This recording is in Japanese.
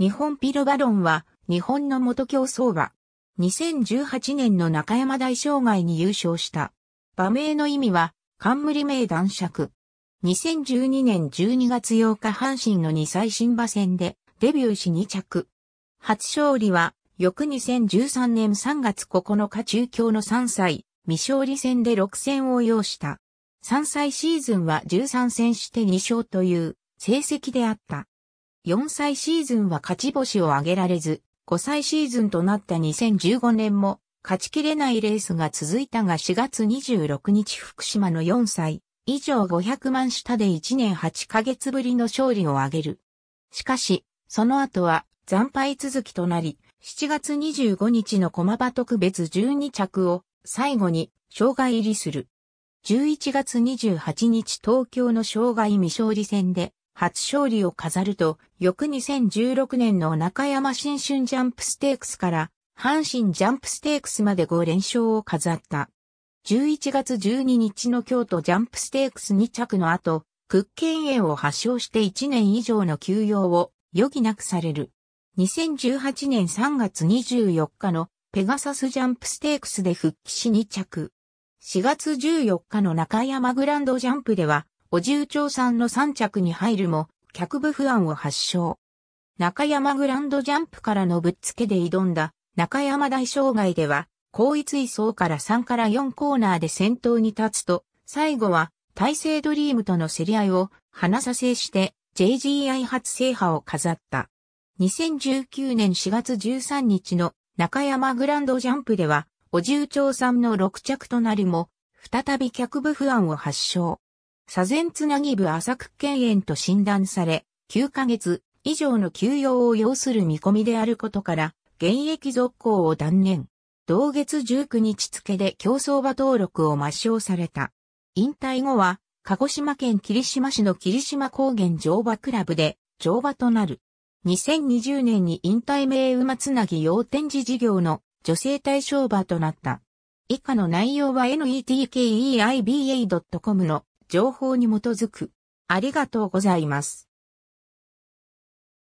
日本ピルバロンは、日本の元競走馬。2018年の中山大障害に優勝した。馬名の意味は、冠名男爵。2012年12月8日阪神の2歳新馬戦でデビューし2着。初勝利は、翌2013年3月9日中京の3歳、未勝利戦で6戦を要した。3歳シーズンは13戦して2勝という成績であった。4歳シーズンは勝ち星を挙げられず、5歳シーズンとなった2015年も勝ちきれないレースが続いたが4月26日福島の4歳以上500万下で1年8ヶ月ぶりの勝利を挙げる。しかし、その後は惨敗続きとなり、7月25日の駒場特別12着を最後に障害入りする。11月28日東京の障害未勝利戦で初勝利を飾ると、翌2016年の中山新春ジャンプステークスから、阪神ジャンプステークスまで5連勝を飾った。11月12日の京都ジャンプステークス2着の後、屈腱炎を発症して1年以上の休養を余儀なくされる。2018年3月24日のペガサスジャンプステークスで復帰し2着。4月14日の中山グランドジャンプではお重町んの3着に入るも、脚部不安を発症。中山グランドジャンプからのぶっつけで挑んだ中山大障害では、高一位層から3から4コーナーで先頭に立つと、最後は大勢ドリームとの競り合いを花させして JGI 初制覇を飾った。2019年4月13日の中山グランドジャンプでは、お重町さんの6着となるも、再び脚部不安を発症。左前つなぎ部浅く県炎と診断され、9ヶ月以上の休養を要する見込みであることから、現役続行を断念。同月19日付で競争馬登録を抹消された。引退後は、鹿児島県霧島市の霧島高原乗馬クラブで乗馬となる。2020年に引退名馬つなぎ用展示事業の女性対象馬となった。以下の内容は netkeibA.com の情報に基づく。ありがとうございます。